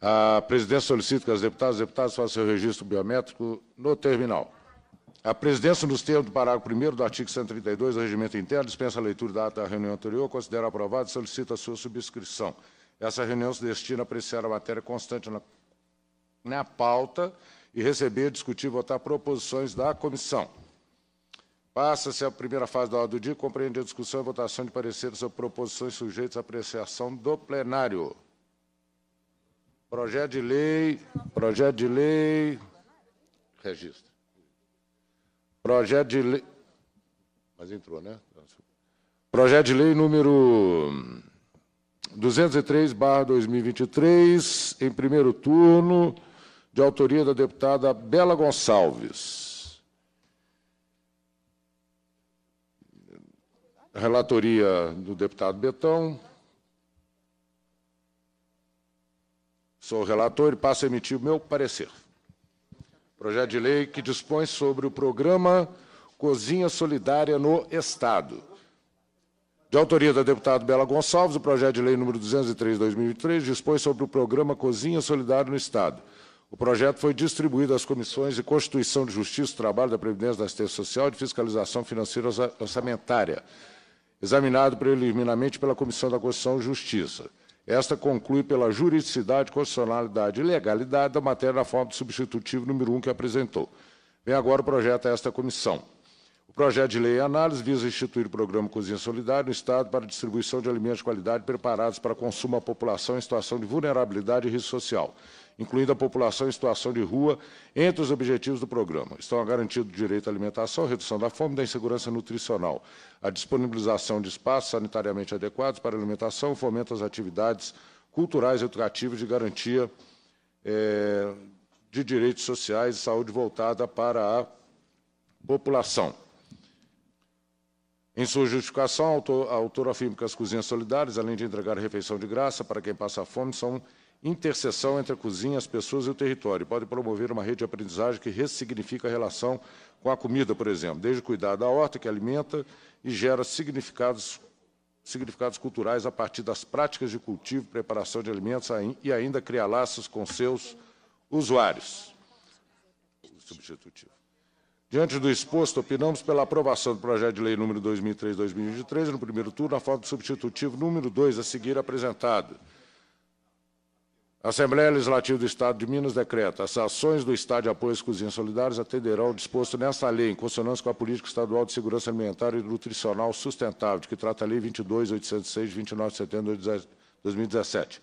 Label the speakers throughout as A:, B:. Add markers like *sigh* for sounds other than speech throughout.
A: A presidência solicita que as deputadas e deputados façam seu registro biométrico no terminal. A presidência, nos termos do parágrafo 1 do artigo 132 do Regimento Interno, dispensa a leitura da ata da reunião anterior, considera aprovada e solicita a sua subscrição. Essa reunião se destina a apreciar a matéria constante na, na pauta e receber, discutir e votar proposições da comissão. Passa-se a primeira fase da hora do dia, compreende a discussão e votação de pareceres sobre proposições sujeitas à apreciação do plenário. Projeto de lei, projeto de lei, registro. Projeto de lei, mas entrou, né? Projeto de lei número 203, barra 2023, em primeiro turno, de autoria da deputada Bela Gonçalves. Relatoria do deputado Betão. Sou relator e passo a emitir o meu parecer. Projeto de lei que dispõe sobre o programa Cozinha Solidária no Estado. De autoria da deputada Bela Gonçalves, o projeto de lei número 203/2003 dispõe sobre o programa Cozinha Solidária no Estado. O projeto foi distribuído às comissões de Constituição de Justiça, Trabalho da Previdência da Assistência Social e de Fiscalização Financeira Orçamentária, examinado preliminarmente pela Comissão da Constituição e Justiça. Esta conclui pela juridicidade, constitucionalidade e legalidade da matéria na forma do substitutivo número 1 um que apresentou. Vem agora o projeto a esta comissão. O projeto de lei em análise visa instituir o programa Cozinha Solidária no Estado para distribuição de alimentos de qualidade preparados para consumo à população em situação de vulnerabilidade e risco social incluindo a população em situação de rua, entre os objetivos do programa. Estão garantidos o direito à alimentação, redução da fome e da insegurança nutricional, a disponibilização de espaços sanitariamente adequados para alimentação, fomento às atividades culturais e educativas de garantia é, de direitos sociais e saúde voltada para a população. Em sua justificação, a autora afirma que as cozinhas solidárias, além de entregar refeição de graça para quem passa fome, são interseção entre a cozinha, as pessoas e o território. Pode promover uma rede de aprendizagem que ressignifica a relação com a comida, por exemplo, desde cuidar da horta que alimenta e gera significados, significados culturais a partir das práticas de cultivo, preparação de alimentos e ainda criar laços com seus usuários. Substitutivo. Diante do exposto, opinamos pela aprovação do projeto de lei número 2003-2023, no primeiro turno, na forma do substitutivo número 2, a seguir apresentado. A Assembleia Legislativa do Estado de Minas decreta as ações do Estado de apoio às cozinhas solidárias atenderão ao disposto nesta lei, em consonância com a Política Estadual de Segurança Alimentar e Nutricional Sustentável, de que trata a Lei 22.806, 29 de setembro de 2017.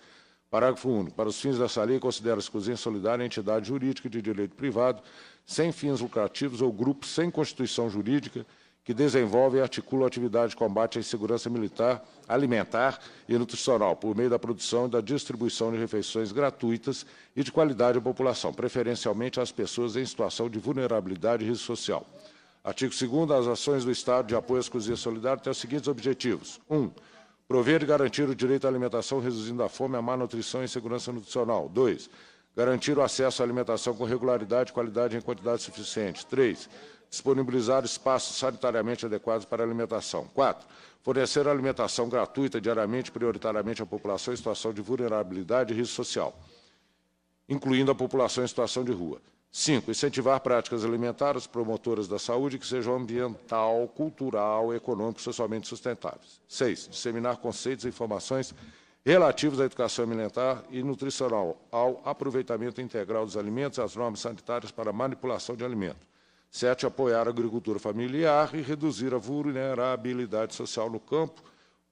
A: Parágrafo 1. Para os fins dessa lei, considera-se cozinha solidária entidade jurídica de direito privado, sem fins lucrativos ou grupo sem constituição jurídica, que desenvolve e articula a atividade de combate à insegurança militar, alimentar e nutricional, por meio da produção e da distribuição de refeições gratuitas e de qualidade à população, preferencialmente às pessoas em situação de vulnerabilidade e risco social. Artigo 2 As ações do Estado de apoio às cozinhas solidárias têm os seguintes objetivos. 1. Um, prover e garantir o direito à alimentação, reduzindo a fome, a má nutrição e insegurança nutricional. 2. Garantir o acesso à alimentação com regularidade, qualidade e em quantidade suficiente. 3 disponibilizar espaços sanitariamente adequados para alimentação. Quatro, fornecer alimentação gratuita diariamente, prioritariamente à população em situação de vulnerabilidade e risco social, incluindo a população em situação de rua. Cinco, incentivar práticas alimentares promotoras da saúde que sejam ambiental, cultural, econômico e socialmente sustentáveis. Seis, disseminar conceitos e informações relativos à educação alimentar e nutricional, ao aproveitamento integral dos alimentos e às normas sanitárias para manipulação de alimentos. Sete, apoiar a agricultura familiar e reduzir a vulnerabilidade social no campo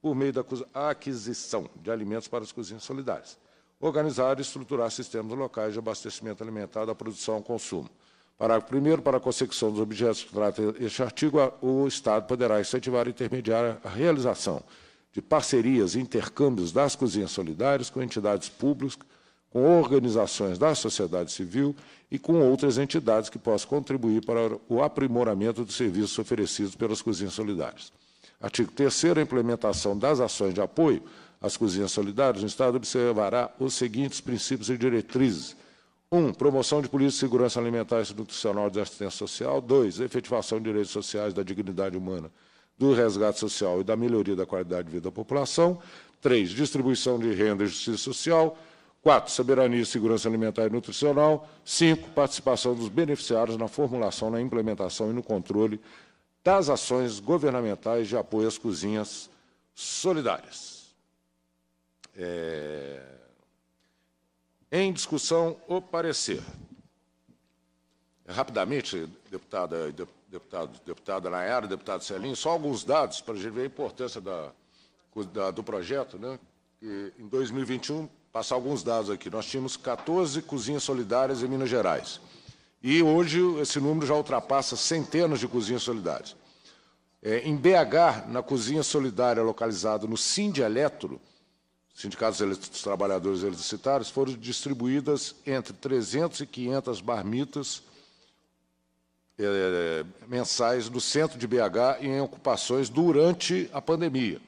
A: por meio da aquisição de alimentos para as cozinhas solidárias. Organizar e estruturar sistemas locais de abastecimento alimentar da produção ao consumo. Parágrafo primeiro, para a consecução dos objetos que trata este artigo, o Estado poderá incentivar e intermediar a realização de parcerias e intercâmbios das cozinhas solidárias com entidades públicas com organizações da sociedade civil e com outras entidades que possam contribuir para o aprimoramento dos serviços oferecidos pelas cozinhas solidárias. Artigo 3 a implementação das ações de apoio às cozinhas solidárias, o Estado observará os seguintes princípios e diretrizes. 1. Um, promoção de política de segurança alimentar e nutricional de assistência social. 2. Efetivação de direitos sociais da dignidade humana, do resgate social e da melhoria da qualidade de vida da população. 3. Distribuição de renda e justiça social. Quatro, soberania, e segurança alimentar e nutricional. Cinco, participação dos beneficiários na formulação, na implementação e no controle das ações governamentais de apoio às cozinhas solidárias. É... Em discussão, o parecer. Rapidamente, deputada deputado, deputada Nayara, deputado Celinho, só alguns dados para a gente ver a importância da, da, do projeto. Né? E, em 2021, passar alguns dados aqui. Nós tínhamos 14 cozinhas solidárias em Minas Gerais. E hoje esse número já ultrapassa centenas de cozinhas solidárias. É, em BH, na cozinha solidária localizada no Sind Eletro, Sindicatos dos Trabalhadores Eletricitários, foram distribuídas entre 300 e 500 barmitas é, mensais no centro de BH e em ocupações durante a pandemia.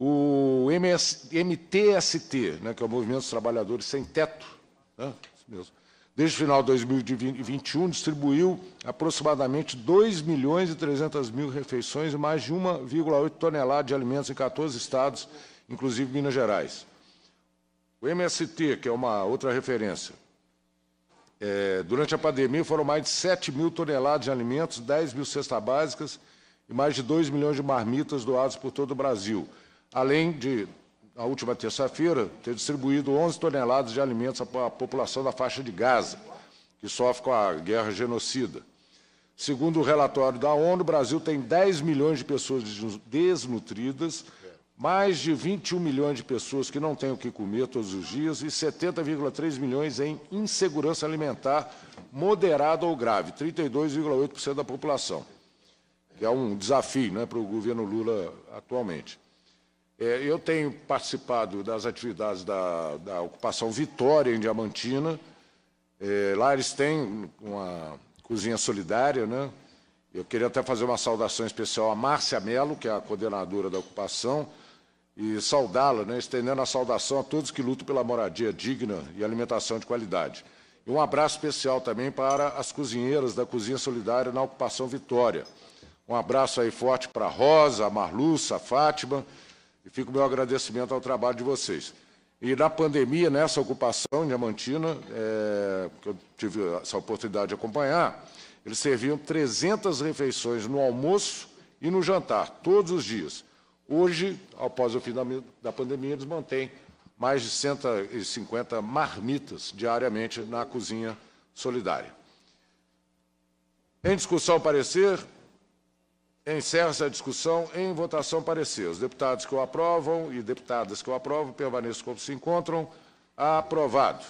A: O MS, MTST, né, que é o Movimento dos Trabalhadores Sem Teto, né, desde o final de 2021, distribuiu aproximadamente 2 milhões e 300 mil refeições e mais de 1,8 tonelada de alimentos em 14 estados, inclusive Minas Gerais. O MST, que é uma outra referência, é, durante a pandemia foram mais de 7 mil toneladas de alimentos, 10 mil cestas básicas e mais de 2 milhões de marmitas doados por todo o Brasil além de, na última terça-feira, ter distribuído 11 toneladas de alimentos à população da faixa de Gaza, que sofre com a guerra genocida. Segundo o relatório da ONU, o Brasil tem 10 milhões de pessoas desnutridas, mais de 21 milhões de pessoas que não têm o que comer todos os dias e 70,3 milhões em insegurança alimentar moderada ou grave, 32,8% da população, que é um desafio né, para o governo Lula atualmente. É, eu tenho participado das atividades da, da ocupação Vitória, em Diamantina. É, lá eles têm uma cozinha solidária, né? Eu queria até fazer uma saudação especial a Márcia Mello, que é a coordenadora da ocupação, e saudá-la, né? estendendo a saudação a todos que lutam pela moradia digna e alimentação de qualidade. E um abraço especial também para as cozinheiras da Cozinha Solidária na Ocupação Vitória. Um abraço aí forte para a Rosa, a Marluça, a Fátima e fica o meu agradecimento ao trabalho de vocês. E na pandemia, nessa ocupação em Diamantina, é, que eu tive essa oportunidade de acompanhar, eles serviam 300 refeições no almoço e no jantar, todos os dias. Hoje, após o fim da pandemia, eles mantêm mais de 150 marmitas diariamente na cozinha solidária. Em discussão, parecer, Encerra-se a discussão em votação parecer. Os deputados que o aprovam e deputadas que o aprovam permaneçam como se encontram. Aprovado.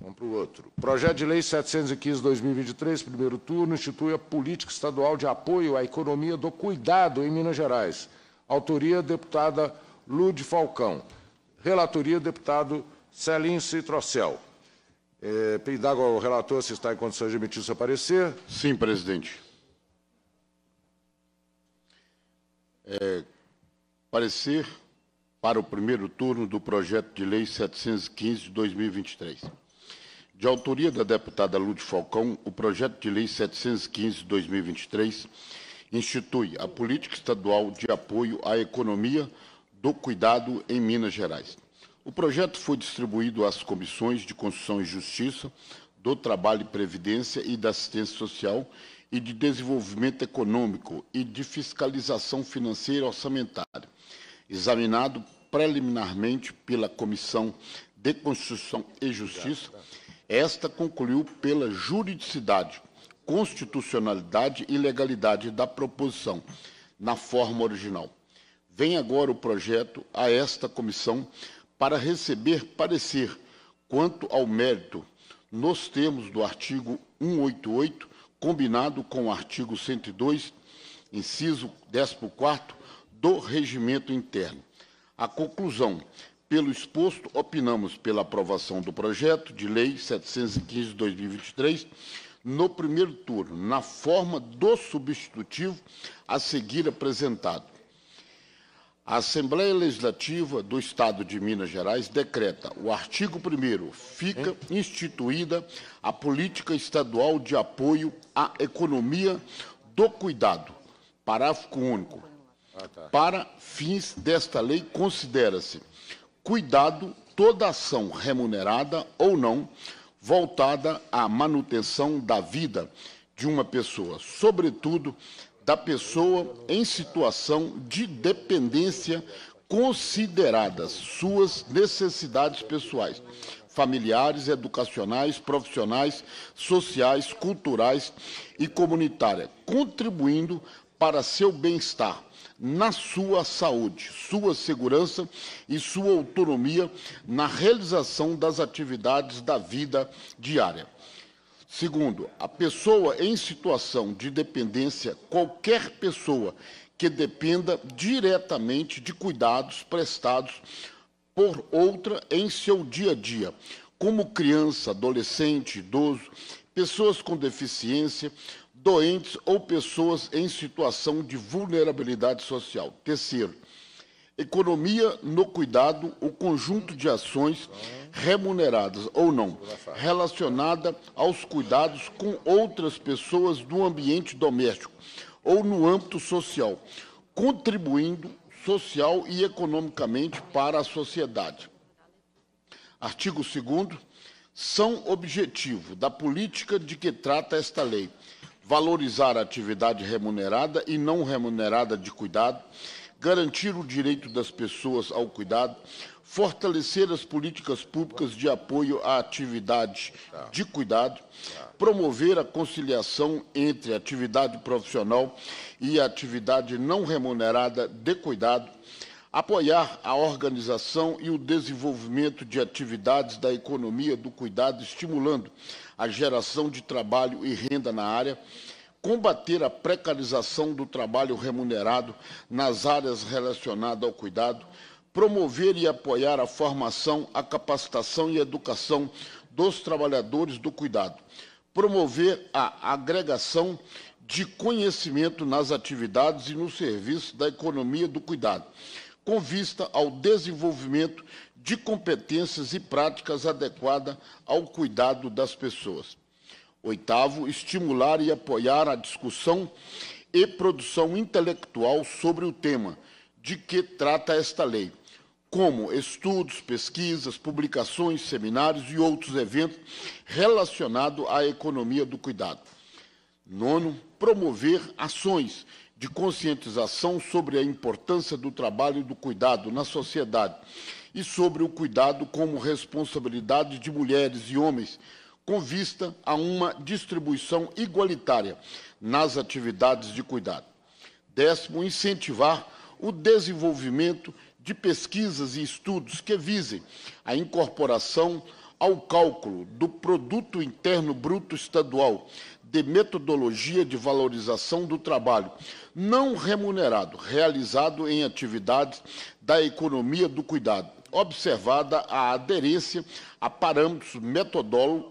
A: Vamos para o outro. Projeto de Lei 715-2023, primeiro turno, institui a Política Estadual de Apoio à Economia do Cuidado em Minas Gerais. Autoria, deputada Lude Falcão. Relatoria, deputado Celim Citrocel. É, Pindago, o relator, se está em condições de emitir seu parecer. Sim, presidente. É,
B: parecer para o primeiro turno do projeto de lei 715 de 2023. De autoria da deputada Lúcia Falcão, o projeto de lei 715 de 2023 institui a política estadual de apoio à economia do cuidado em Minas Gerais. O projeto foi distribuído às comissões de Constituição e Justiça, do Trabalho e Previdência e da Assistência Social e de desenvolvimento econômico e de fiscalização financeira e orçamentária, examinado preliminarmente pela Comissão de Constituição e Justiça, esta concluiu pela juridicidade, constitucionalidade e legalidade da proposição, na forma original. Vem agora o projeto a esta comissão para receber parecer quanto ao mérito, nos termos do artigo 188 combinado com o artigo 102, inciso 14 do regimento interno. A conclusão. Pelo exposto, opinamos pela aprovação do projeto de lei 715 de 2023 no primeiro turno, na forma do substitutivo a seguir apresentado a Assembleia Legislativa do Estado de Minas Gerais decreta o artigo 1 fica instituída a política estadual de apoio à economia do cuidado, parágrafo único. Ah, tá. Para fins desta lei considera-se cuidado toda ação remunerada ou não voltada à manutenção da vida de uma pessoa, sobretudo da pessoa em situação de dependência, consideradas suas necessidades pessoais, familiares, educacionais, profissionais, sociais, culturais e comunitárias, contribuindo para seu bem-estar, na sua saúde, sua segurança e sua autonomia na realização das atividades da vida diária. Segundo, a pessoa em situação de dependência, qualquer pessoa que dependa diretamente de cuidados prestados por outra em seu dia a dia, como criança, adolescente, idoso, pessoas com deficiência, doentes ou pessoas em situação de vulnerabilidade social. Terceiro, Economia no cuidado, o conjunto de ações remuneradas ou não, relacionada aos cuidados com outras pessoas no ambiente doméstico ou no âmbito social, contribuindo social e economicamente para a sociedade. Artigo 2 são objetivo da política de que trata esta lei, valorizar a atividade remunerada e não remunerada de cuidado, garantir o direito das pessoas ao cuidado, fortalecer as políticas públicas de apoio à atividade de cuidado, promover a conciliação entre atividade profissional e atividade não remunerada de cuidado, apoiar a organização e o desenvolvimento de atividades da economia do cuidado, estimulando a geração de trabalho e renda na área combater a precarização do trabalho remunerado nas áreas relacionadas ao cuidado, promover e apoiar a formação, a capacitação e educação dos trabalhadores do cuidado, promover a agregação de conhecimento nas atividades e no serviço da economia do cuidado, com vista ao desenvolvimento de competências e práticas adequadas ao cuidado das pessoas. Oitavo, estimular e apoiar a discussão e produção intelectual sobre o tema de que trata esta lei, como estudos, pesquisas, publicações, seminários e outros eventos relacionados à economia do cuidado. Nono, promover ações de conscientização sobre a importância do trabalho do cuidado na sociedade e sobre o cuidado como responsabilidade de mulheres e homens com vista a uma distribuição igualitária nas atividades de cuidado. Décimo, incentivar o desenvolvimento de pesquisas e estudos que visem a incorporação ao cálculo do Produto Interno Bruto Estadual de metodologia de valorização do trabalho não remunerado realizado em atividades da economia do cuidado, observada a aderência a parâmetros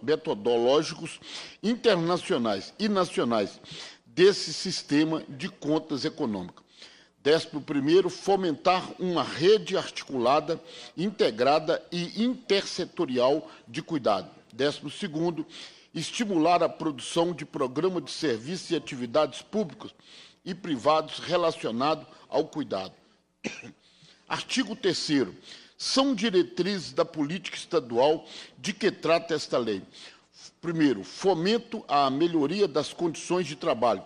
B: metodológicos internacionais e nacionais desse sistema de contas econômicas. Décimo primeiro, fomentar uma rede articulada, integrada e intersetorial de cuidado. Décimo segundo, estimular a produção de programa de serviços e atividades públicas e privados relacionados ao cuidado. *coughs* Artigo 3 são diretrizes da política estadual de que trata esta lei. Primeiro, fomento à melhoria das condições de trabalho,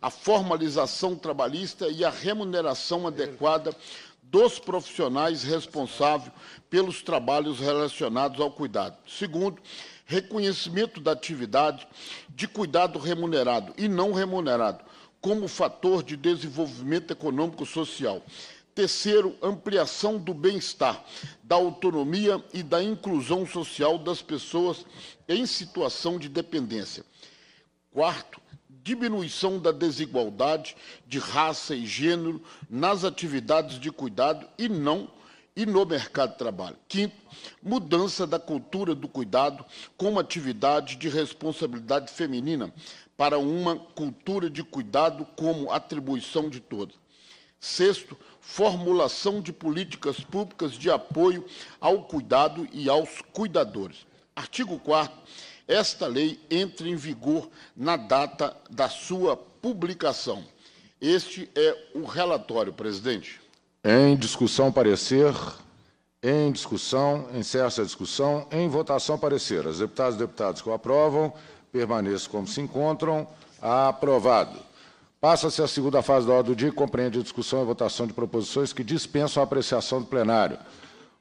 B: a formalização trabalhista e a remuneração adequada dos profissionais responsáveis pelos trabalhos relacionados ao cuidado. Segundo, reconhecimento da atividade de cuidado remunerado e não remunerado como fator de desenvolvimento econômico social. Terceiro, ampliação do bem-estar, da autonomia e da inclusão social das pessoas em situação de dependência. Quarto, diminuição da desigualdade de raça e gênero nas atividades de cuidado e não e no mercado de trabalho. Quinto, mudança da cultura do cuidado como atividade de responsabilidade feminina para uma cultura de cuidado como atribuição de todos. Sexto, formulação de políticas públicas de apoio ao cuidado e aos cuidadores. Artigo 4 esta lei entra em vigor na data da sua publicação. Este é o relatório, presidente.
A: Em discussão, parecer. Em discussão, encerra-se a discussão. Em votação, parecer. As deputadas e deputados que o aprovam permaneçam como se encontram. Aprovado. Passa-se a segunda fase da ordem do dia, que compreende a discussão e votação de proposições que dispensam a apreciação do plenário.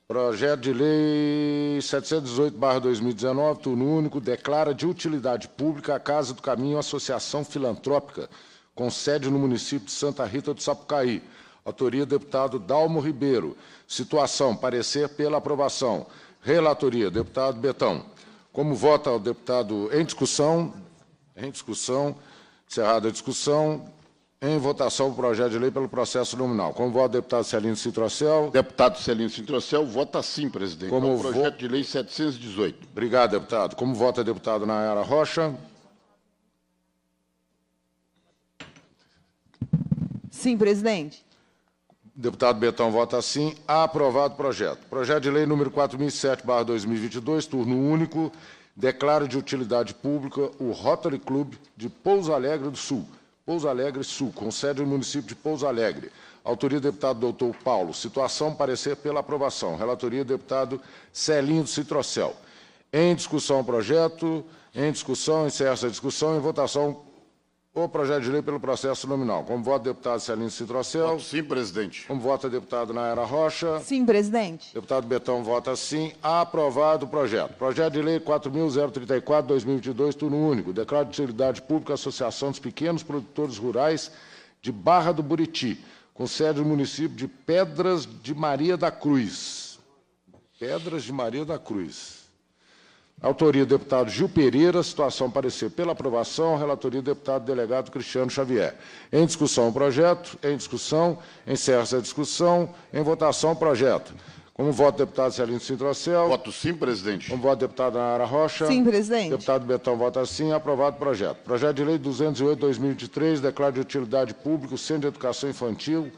A: Projeto de Lei 718-2019, turno único, declara de utilidade pública a Casa do Caminho Associação Filantrópica, com sede no município de Santa Rita do Sapucaí. Autoria, deputado Dalmo Ribeiro. Situação, parecer pela aprovação. Relatoria, deputado Betão. Como vota o deputado em discussão? Em discussão. Encerrada a discussão, em votação o projeto de lei pelo processo nominal. Como o deputado Celino Citrocel. Deputado Celino Citrocel, vota sim, presidente. Como o é projeto
B: vo... de lei 718. Obrigado,
A: deputado. Como vota deputado Nayara Rocha? Sim, presidente. Deputado Betão vota sim. Aprovado o projeto. Projeto de lei número 4007/2022, turno único, Declara de utilidade pública o Rotary Club de Pouso Alegre do Sul Pouso Alegre Sul, com sede no município de Pouso Alegre. Autoria do deputado doutor Paulo. Situação, parecer pela aprovação. Relatoria do deputado Celinho Citrocel. Em discussão, o projeto. Em discussão, encerra essa discussão. Em votação, o projeto de lei pelo processo nominal. Como voto, deputado Celino Citrocel. sim, presidente. Como voto, deputado Nayara Rocha. Sim, presidente. Deputado Betão vota sim. Aprovado o projeto. Projeto de lei 4.034-2022, turno único. Declaro de utilidade pública Associação dos Pequenos Produtores Rurais de Barra do Buriti, com sede no município de Pedras de Maria da Cruz. Pedras de Maria da Cruz. Autoria do deputado Gil Pereira, situação parecer pela aprovação, relatoria do deputado delegado Cristiano Xavier. Em discussão o projeto, em discussão, encerra-se a discussão, em votação o projeto. Como voto, deputado Celino Cintrocel. Voto sim, presidente. Como voto, deputada Nara Rocha. Sim, presidente. Deputado Betão vota sim. Aprovado o projeto. Projeto de lei 208-2023, declara de utilidade pública o Centro de Educação Infantil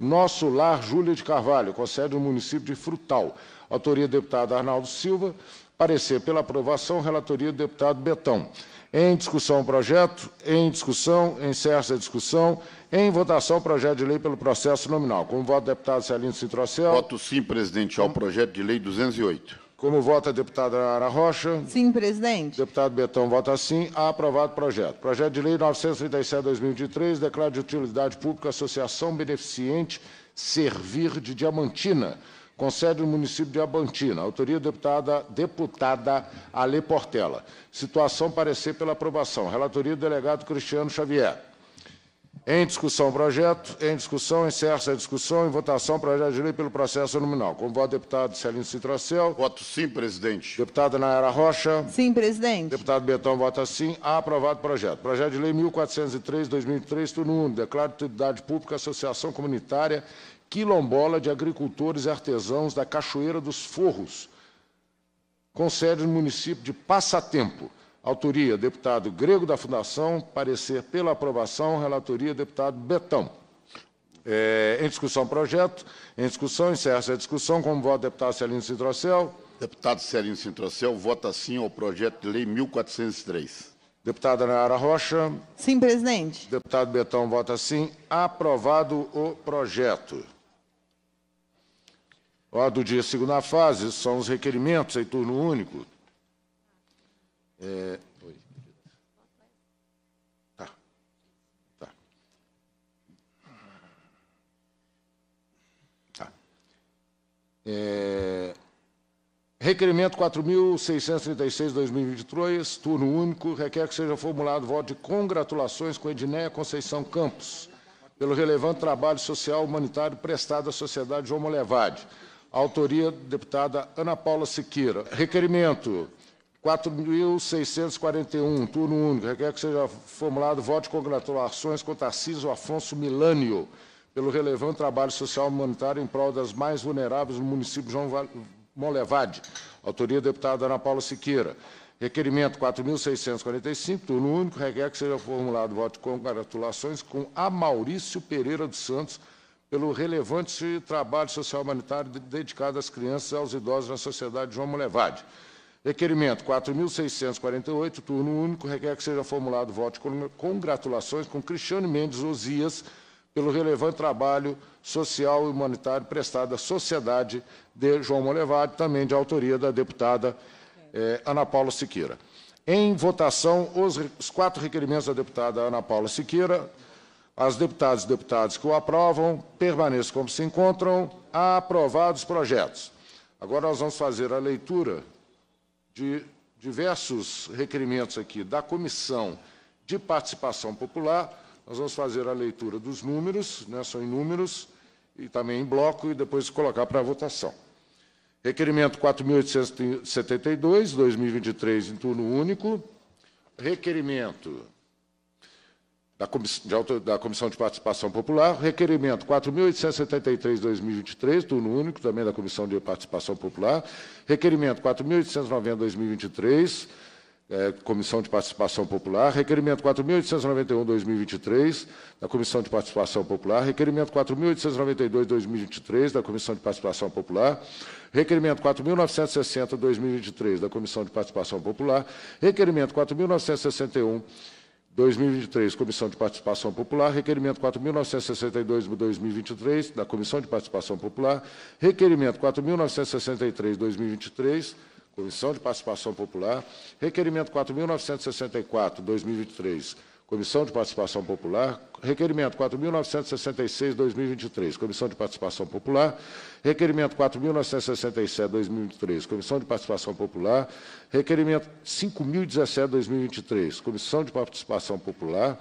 A: Nosso Lar Júlia de Carvalho, com sede no município de Frutal. Autoria, deputado Arnaldo Silva. Parecer pela aprovação, relatoria do deputado Betão. Em discussão o projeto, em discussão, encerra-se a discussão. Em votação o projeto de lei pelo processo nominal. Como vota o deputado Celino Citrocel? Voto sim, presidente, ao projeto de lei 208. Como vota a deputada Ara Rocha? Sim, presidente. Deputado Betão vota sim. Aprovado o projeto. Projeto de lei 937-2023, declara de utilidade pública Associação Beneficiente Servir de Diamantina com sede no município de Abantina. Autoria deputada, deputada Ale Portela. Situação parecer pela aprovação. Relatoria do delegado Cristiano Xavier. Em discussão o projeto, em discussão, encerra-se a discussão, em votação, projeto de lei pelo processo nominal. Com voto, deputado Celino Citracel. Voto sim, presidente. Deputada Nayara Rocha. Sim, presidente. Deputado Betão vota sim. Aprovado o projeto. Projeto de lei 1403, 2003, turno 1. Declaro de utilidade pública Associação Comunitária quilombola de agricultores e artesãos da Cachoeira dos Forros, com sede no município de Passatempo. Autoria, deputado Grego da Fundação, parecer pela aprovação, relatoria, deputado Betão. É, em discussão, projeto. Em discussão, encerra-se a discussão. Como voto, deputado Celino Cintrocel. Deputado Celino Cintrocel, vota sim ao projeto de lei 1403. Deputada Nayara Rocha. Sim, presidente. Deputado Betão vota sim. Aprovado o projeto. Ordem do dia, segunda fase, são os requerimentos em turno único. É... Tá. Tá. Tá. É... Requerimento 4.636-2023, turno único, requer que seja formulado voto de congratulações com Edneia Conceição Campos, pelo relevante trabalho social humanitário prestado à sociedade João Molevade autoria deputada Ana Paula Siqueira. Requerimento 4.641, turno único, requer que seja formulado voto de congratulações com Tarcísio Afonso Milânio pelo relevante trabalho social humanitário em prol das mais vulneráveis no município de João Molevade. Autoria deputada Ana Paula Siqueira. Requerimento 4.645, turno único, requer que seja formulado voto de congratulações com A Maurício Pereira dos Santos, pelo relevante trabalho social humanitário dedicado às crianças e aos idosos na sociedade João Molevade. Requerimento 4.648, turno único, requer que seja formulado voto de congratulações com Cristiano Mendes Osias pelo relevante trabalho social e humanitário prestado à sociedade de João Molevade, também de autoria da deputada eh, Ana Paula Siqueira. Em votação, os, os quatro requerimentos da deputada Ana Paula Siqueira, as deputadas e deputados que o aprovam permaneçam como se encontram. Aprovados os projetos. Agora nós vamos fazer a leitura de diversos requerimentos aqui da Comissão de Participação Popular. Nós vamos fazer a leitura dos números, né, são em números, e também em bloco, e depois colocar para votação. Requerimento 4.872, 2023, em turno único. Requerimento da, Comissão de, Auto, da Comissão de Participação Popular, requerimento 4.873-2023, turno único, também da Comissão de Participação Popular, requerimento 4.890-2023, é, Comissão de Participação Popular, requerimento 4.891-2023, da Comissão de Participação Popular, requerimento 4.892-2023, da Comissão de Participação Popular, requerimento 4.960-2023, da Comissão de Participação Popular, requerimento 4.961 2023, Comissão de Participação Popular, requerimento 4.962-2023, da Comissão de Participação Popular, requerimento 4.963-2023, Comissão de Participação Popular, requerimento 4.964-2023, Comissão de Participação Popular, requerimento 4.966-2023, Comissão de Participação Popular, requerimento 4.967-2023, Comissão de Participação Popular, requerimento 5.017-2023, Comissão de Participação Popular,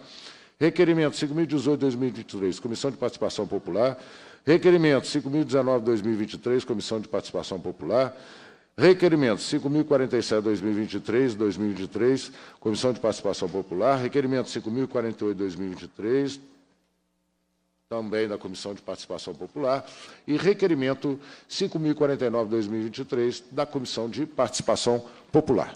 A: requerimento 5.018-2023, Comissão de Participação Popular, requerimento 5.019-2023, Comissão de Participação Popular, Requerimento 5.047, 2023, 2023, Comissão de Participação Popular. Requerimento 5.048, 2023, também da Comissão de Participação Popular. E requerimento 5.049, 2023, da Comissão de Participação Popular.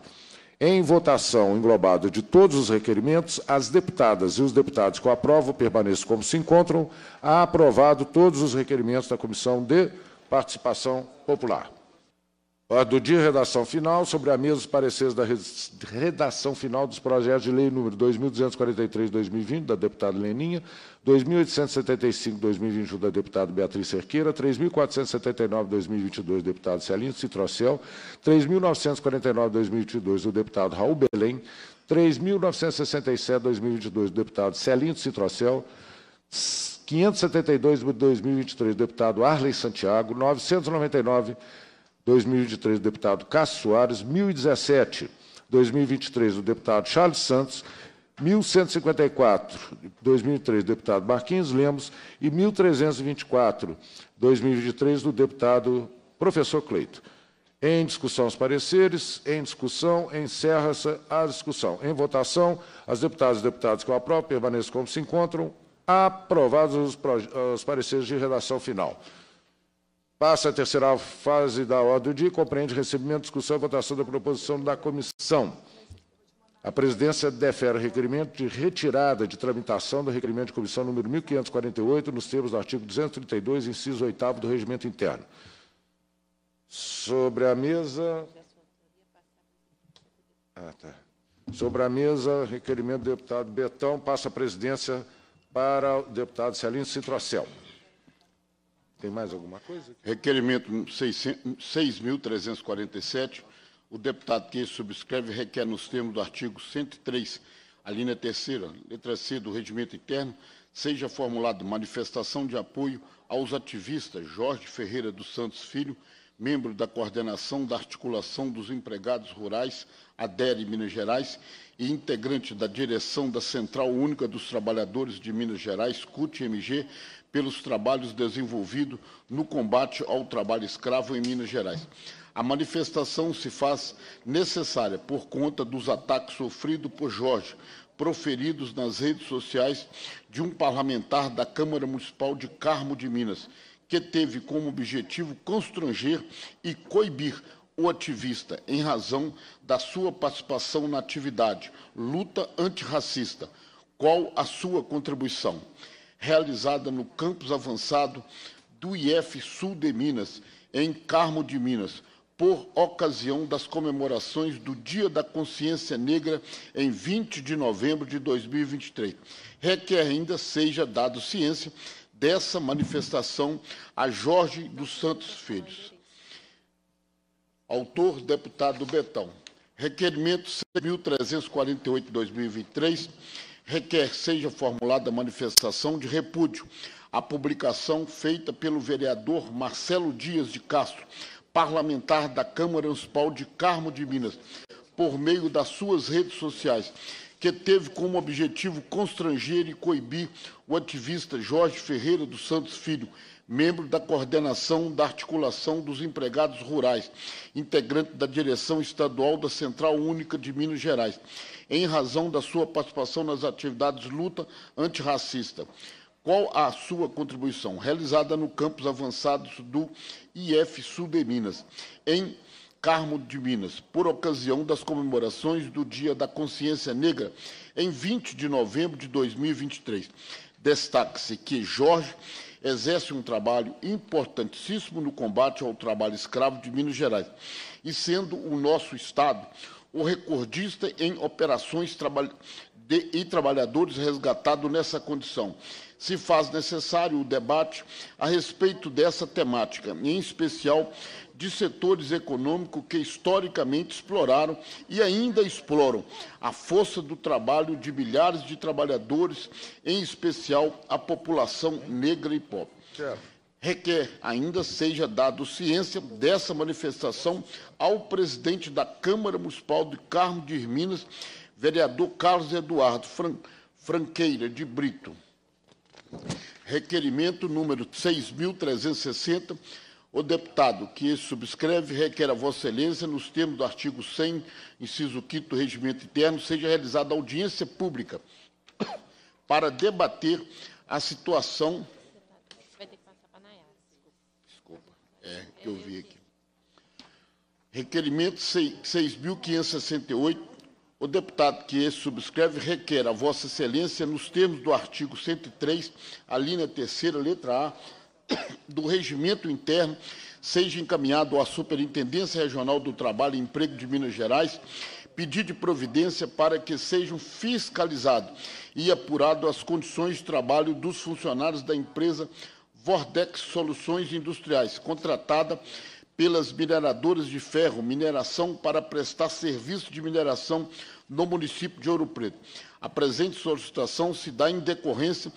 A: Em votação englobada de todos os requerimentos, as deputadas e os deputados que o aprovam permaneçam como se encontram. Aprovado todos os requerimentos da Comissão de Participação Popular do dia redação final, sobre a mesa os pareceres da redação final dos projetos de lei número 2.243-2020, da deputada Leninha, 2.875-2021, da deputada Beatriz Cerqueira, 3.479-2022, do deputado Celindo Citrocel, 3.949-2022, do deputado Raul Belém, 3.967-2022, do deputado Celindo Citrocel, 572-2023, do deputado Arley Santiago, 999 2023, do deputado Cássio Soares, 1017, 2023, o deputado Charles Santos, 1154, 2003, do deputado Marquinhos Lemos, e 1324, 2023, do deputado professor Cleito. Em discussão os pareceres, em discussão, encerra-se a discussão. Em votação, as deputadas e deputados que eu aprovo permaneçam como se encontram, aprovados os, os pareceres de redação final. Passa a terceira fase da ordem do dia e compreende recebimento, discussão e votação da proposição da comissão. A presidência defere requerimento de retirada de tramitação do requerimento de comissão número 1548, nos termos do artigo 232, inciso 8 do regimento interno. Sobre a mesa. Ah, tá. Sobre a mesa, requerimento do deputado Betão, passa a presidência para o deputado Celino Citrocel. Tem mais alguma coisa?
B: Requerimento 6.347. O deputado que subscreve requer, nos termos do artigo 103, a linha terceira, letra C do Regimento Interno, seja formulada manifestação de apoio aos ativistas Jorge Ferreira dos Santos Filho, membro da coordenação da articulação dos empregados rurais, ADERE Minas Gerais, e integrante da direção da Central Única dos Trabalhadores de Minas Gerais, CUT-MG, pelos trabalhos desenvolvidos no combate ao trabalho escravo em Minas Gerais. A manifestação se faz necessária por conta dos ataques sofridos por Jorge, proferidos nas redes sociais de um parlamentar da Câmara Municipal de Carmo de Minas, que teve como objetivo constranger e coibir o ativista em razão da sua participação na atividade luta antirracista. Qual a sua contribuição? realizada no campus avançado do IF Sul de Minas, em Carmo de Minas, por ocasião das comemorações do Dia da Consciência Negra em 20 de novembro de 2023. Requer ainda seja dado ciência dessa manifestação a Jorge dos Santos Filhos. Autor, deputado Betão. Requerimento 6.348, 2023 requer seja formulada manifestação de repúdio à publicação feita pelo vereador Marcelo Dias de Castro, parlamentar da Câmara Municipal de Carmo de Minas, por meio das suas redes sociais, que teve como objetivo constranger e coibir o ativista Jorge Ferreira dos Santos Filho, membro da coordenação da articulação dos empregados rurais, integrante da direção estadual da Central Única de Minas Gerais, em razão da sua participação nas atividades luta antirracista. Qual a sua contribuição realizada no campus avançados do IF Sul de Minas, em Carmo de Minas, por ocasião das comemorações do Dia da Consciência Negra, em 20 de novembro de 2023? Destaque-se que Jorge exerce um trabalho importantíssimo no combate ao trabalho escravo de Minas Gerais, e sendo o nosso Estado o recordista em operações de, e trabalhadores resgatados nessa condição. Se faz necessário o debate a respeito dessa temática, em especial de setores econômicos que historicamente exploraram e ainda exploram a força do trabalho de milhares de trabalhadores, em especial a população negra e pobre. Requer ainda seja dado ciência dessa manifestação ao presidente da Câmara Municipal de Carmo de Minas, vereador Carlos Eduardo Fran Franqueira de Brito. Requerimento número 6.360 o deputado que subscreve requer a Vossa Excelência, nos termos do artigo 100, inciso 5 do Regimento Interno, seja realizada audiência pública *coughs* para debater a situação.
A: Vai ter que passar para a
B: desculpa. Desculpa, é, que eu vi aqui. Requerimento 6.568. O deputado que esse subscreve requer a Vossa Excelência, nos termos do artigo 103, a linha terceira, letra A do regimento interno seja encaminhado à Superintendência Regional do Trabalho e Emprego de Minas Gerais pedir de providência para que sejam fiscalizados e apurado as condições de trabalho dos funcionários da empresa Vordex Soluções Industriais, contratada pelas mineradoras de ferro, mineração para prestar serviço de mineração no município de Ouro Preto. A presente solicitação se dá em decorrência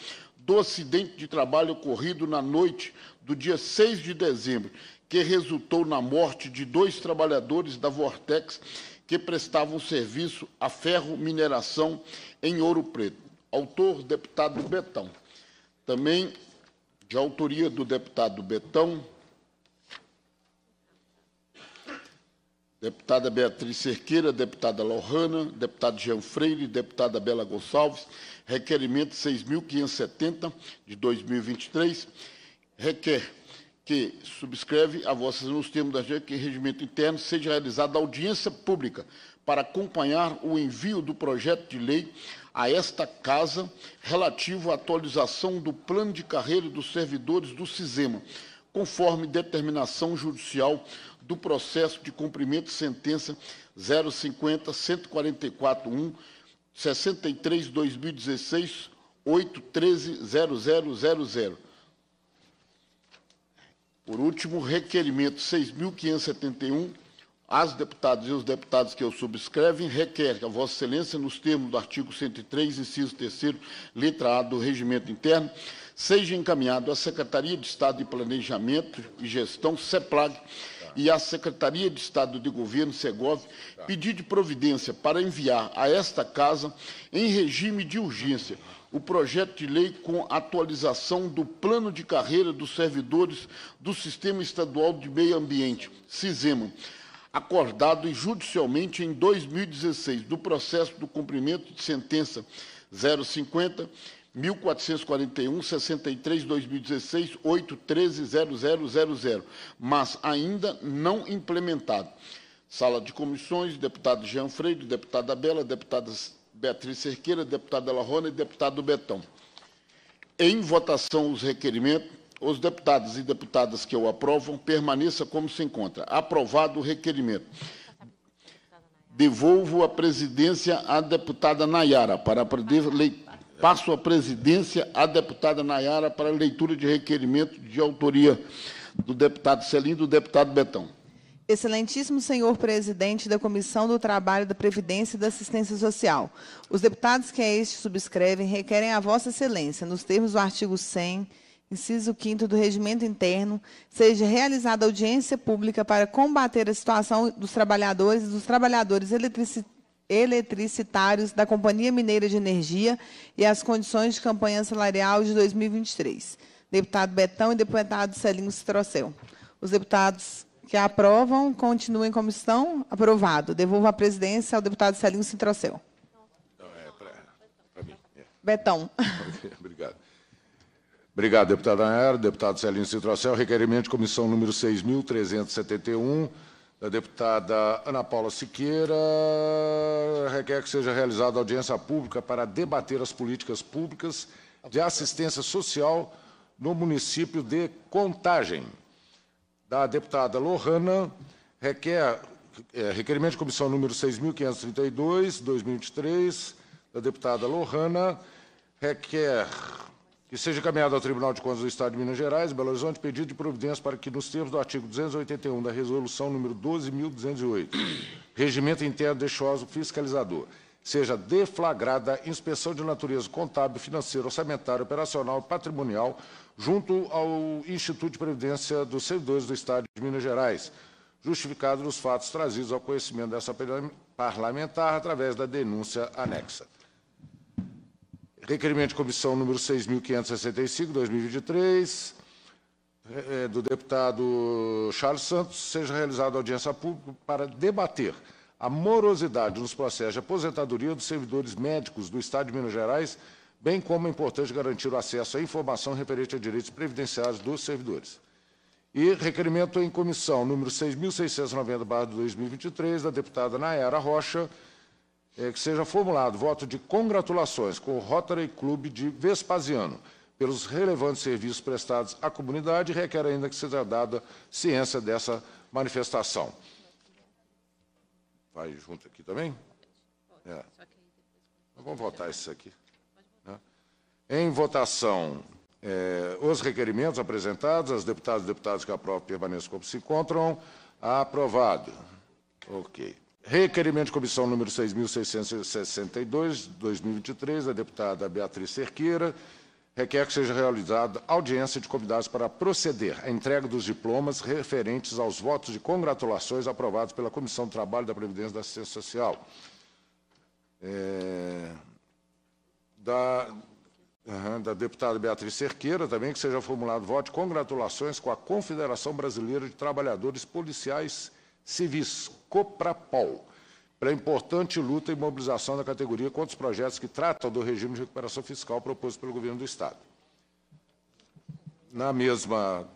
B: do acidente de trabalho ocorrido na noite do dia 6 de dezembro, que resultou na morte de dois trabalhadores da Vortex que prestavam serviço a ferro mineração em Ouro Preto. Autor, deputado Betão. Também de autoria do deputado Betão, deputada Beatriz Cerqueira, deputada Lohana, deputado Jean Freire, deputada Bela Gonçalves, requerimento 6.570 de 2023, requer que subscreve a vossa nos termos da lei que regimento interno seja realizada audiência pública para acompanhar o envio do projeto de lei a esta casa relativo à atualização do plano de carreira dos servidores do Cisema conforme determinação judicial do processo de cumprimento de sentença 050 144 1 63 2016 813.0000. Por último, requerimento 6.571, as deputadas e os deputados que eu subscrevem, requer que a Vossa Excelência, nos termos do artigo 103, inciso 3 letra A do Regimento Interno, seja encaminhado à Secretaria de Estado de Planejamento e Gestão, CEPLAG, tá. e à Secretaria de Estado de Governo, SEGOV, tá. pedido de providência para enviar a esta Casa, em regime de urgência, o projeto de lei com atualização do plano de carreira dos servidores do Sistema Estadual de Meio Ambiente, SISEMA, acordado judicialmente em 2016, do processo do cumprimento de sentença 050 1441 63 2016 8130000, mas ainda não implementado. Sala de comissões, deputado Jean Freire, deputada Bela, deputada Beatriz Cerqueira, deputada Larrona e deputado Betão. Em votação os requerimentos, os deputados e deputadas que o aprovam permaneça como se encontra. Aprovado o requerimento. Devolvo a presidência à deputada Nayara para a leitura. Passo a presidência à deputada Nayara para a leitura de requerimento de autoria do deputado Celim e do deputado Betão.
A: Excelentíssimo senhor presidente da Comissão do Trabalho, da Previdência e da Assistência Social, os deputados que a este subscrevem requerem a vossa excelência, nos termos do artigo 100, inciso 5 do Regimento Interno, seja realizada audiência pública para combater a situação dos trabalhadores e dos trabalhadores eletricitários eletricitários da Companhia Mineira de Energia e as condições de campanha salarial de 2023. Deputado Betão e deputado Celinho Citrocel. Os deputados que aprovam continuem como estão. Aprovado. Devolvo a presidência ao deputado Celinho Citrocel. Não, é para mim. É. Betão. *laughs* Obrigado. Obrigado, deputada Nayara. Deputado Celinho Citrocel. Requerimento de comissão número 6.371 da deputada Ana Paula Siqueira, requer que seja realizada audiência pública para debater as políticas públicas de assistência social no município de Contagem. Da deputada Lohana, requer é, requerimento de comissão número 6.532, 2023, da deputada Lohana, requer que seja encaminhado ao Tribunal de Contas do Estado de Minas Gerais, Belo Horizonte, pedido de providência para que, nos termos do artigo 281 da Resolução número 12.208, Regimento Interno deste órgão fiscalizador, seja deflagrada inspeção de natureza contábil, financeira, orçamentária, operacional, patrimonial, junto ao Instituto de Previdência dos Servidores do Estado de Minas Gerais, justificado nos fatos trazidos ao conhecimento dessa parlamentar através da denúncia anexa. Requerimento de comissão número 6.565, 2023, é, é, do deputado Charles Santos, seja realizada audiência pública para debater a morosidade nos processos de aposentadoria dos servidores médicos do Estado de Minas Gerais, bem como é importante garantir o acesso à informação referente a direitos previdenciários dos servidores. E requerimento em comissão número 6.690, 2023, da deputada Nayara Rocha, é, que seja formulado voto de congratulações com o Rotary Clube de Vespasiano pelos relevantes serviços prestados à comunidade e requer ainda que seja dada ciência dessa manifestação. Vai junto aqui também? É. Vamos votar isso aqui. Né? Em votação, é, os requerimentos apresentados, as deputadas e deputados que aprovam permaneçam como se encontram. Aprovado. Ok. Requerimento de comissão número 6.662, 2023, da deputada Beatriz Cerqueira, requer que seja realizada audiência de convidados para proceder à entrega dos diplomas referentes aos votos de congratulações aprovados pela Comissão do Trabalho da Previdência da Assistência Social. É, da, uhum, da deputada Beatriz Cerqueira, também que seja formulado voto de congratulações com a Confederação Brasileira de Trabalhadores Policiais Civis, COPRAPOL, para a importante luta e mobilização da categoria contra os projetos que tratam do regime de recuperação fiscal proposto pelo governo do Estado. Na mesma,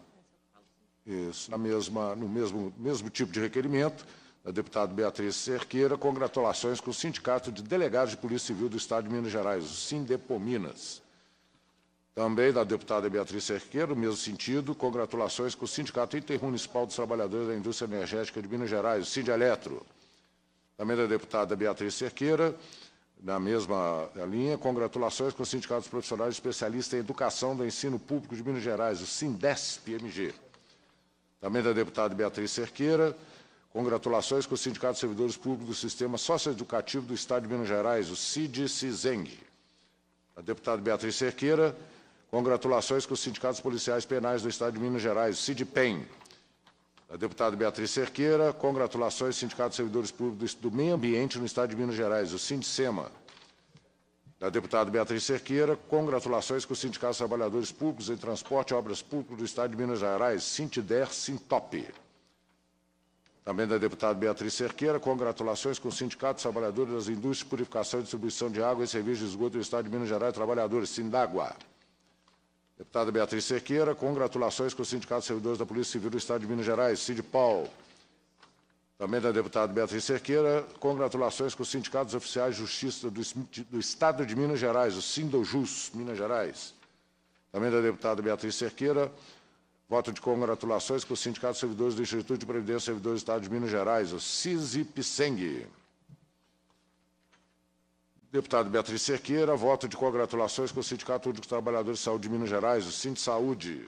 A: isso, na mesma, no mesmo, mesmo tipo de requerimento, a deputada Beatriz Cerqueira, congratulações com o Sindicato de Delegados de Polícia Civil do Estado de Minas Gerais, o Sindepominas. Também da deputada Beatriz Cerqueiro, mesmo sentido, congratulações com o Sindicato Intermunicipal dos Trabalhadores da Indústria Energética de Minas Gerais, o Sindeletro. Também da deputada Beatriz Cerqueira, na mesma linha, congratulações com o Sindicato dos Profissionais Especialistas em Educação do Ensino Público de Minas Gerais, o SINDESP-MG. Também da deputada Beatriz Cerqueira, congratulações com o Sindicato de Servidores Públicos do Sistema Socioeducativo do Estado de Minas Gerais, o cid A deputada Beatriz Cerqueira, Congratulações com os sindicatos policiais penais do Estado de Minas Gerais, SIDPEN. A deputada Beatriz Cerqueira, congratulações, Sindicato de Servidores Públicos do Meio Ambiente no Estado de Minas Gerais, o SINDSEMA. Da deputada Beatriz Cerqueira, congratulações com o Sindicato de Trabalhadores Públicos em Transporte e Obras Públicas do Estado de Minas Gerais, Sintider Sintop. Também da deputada Beatriz Cerqueira, congratulações com o Sindicato de Trabalhadores das Indústrias de Purificação e Distribuição de Água e Serviços de Esgoto do Estado de Minas Gerais, Trabalhadores, Sindagua. Deputada Beatriz Cerqueira, congratulações com o Sindicato de Servidores da Polícia Civil do Estado de Minas Gerais, Paul. Também da deputada Beatriz Cerqueira, congratulações com o sindicato dos Oficiais de Justiça do, Estado de Minas Gerais, o Sindojus, Minas Gerais. Também da deputada Beatriz Cerqueira, voto de congratulações com Sindicato de Servidores do Instituto de Previdência e Servidores do Estado de Minas Gerais, o CISIPSENG. Deputado Beatriz Cerqueira, voto de congratulações com o Sindicato Único dos Trabalhadores de Saúde de Minas Gerais, o Sindicato Saúde.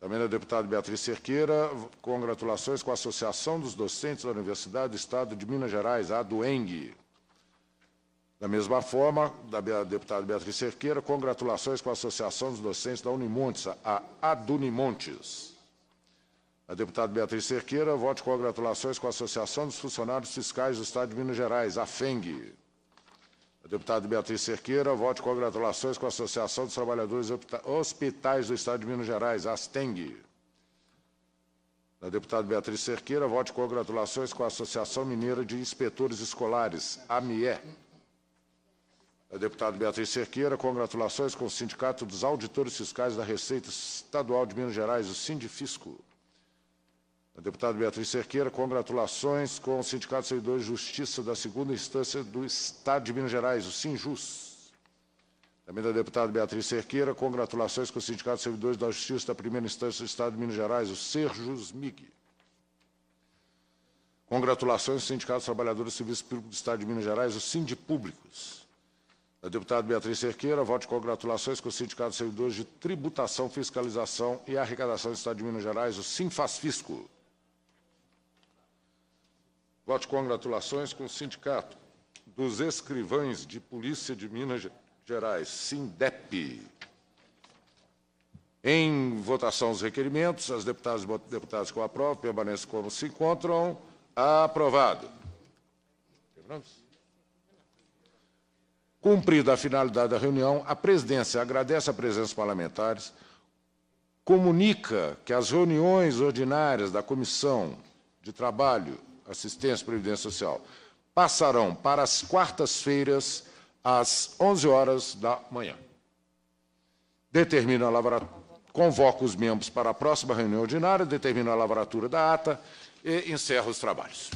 A: Também da é deputada Beatriz Cerqueira, congratulações com a Associação dos Docentes da Universidade do Estado de Minas Gerais, a Dueng. Da mesma forma, da deputada Beatriz Cerqueira, congratulações com a Associação dos Docentes da Unimontes, a Adunimontes. A deputada Beatriz Cerqueira, voto de congratulações com a Associação dos Funcionários Fiscais do Estado de Minas Gerais, a FENG. A deputada Beatriz Cerqueira, voto congratulações com a Associação dos Trabalhadores Hospitais do Estado de Minas Gerais, ASTENG. Da deputada Beatriz Cerqueira, voto congratulações com a Associação Mineira de Inspetores Escolares, AMIE. Da deputada Beatriz Cerqueira, congratulações com o Sindicato dos Auditores Fiscais da Receita Estadual de Minas Gerais, o Sindifisco. A deputada Beatriz Cerqueira, congratulações com o Sindicato de Servidores de Justiça da segunda instância do Estado de Minas Gerais, o SINJUS. Também da deputada Beatriz Cerqueira, congratulações com o Sindicato de Servidores da Justiça da primeira instância do Estado de Minas Gerais, o MIG. Congratulações ao Sindicato dos Trabalhadores do Serviço Público do Estado de Minas Gerais, o Sindi Públicos. deputada Beatriz Cerqueira, voto de congratulações com o Sindicato de Servidores de Tributação, Fiscalização e Arrecadação do Estado de Minas Gerais, o SINFASFISCO. Fisco. Vote congratulações com o Sindicato dos Escrivães de Polícia de Minas Gerais, SINDEP. Em votação os requerimentos, as deputadas e deputados que o aprovam permanecem como se encontram. Aprovado. Cumprida a finalidade da reunião, a presidência agradece a presença dos parlamentares, comunica que as reuniões ordinárias da Comissão de Trabalho Assistência e Previdência Social, passarão para as quartas-feiras, às 11 horas da manhã. Determina a lavratura, convoca os membros para a próxima reunião ordinária, determina a lavratura da ata e encerro os trabalhos.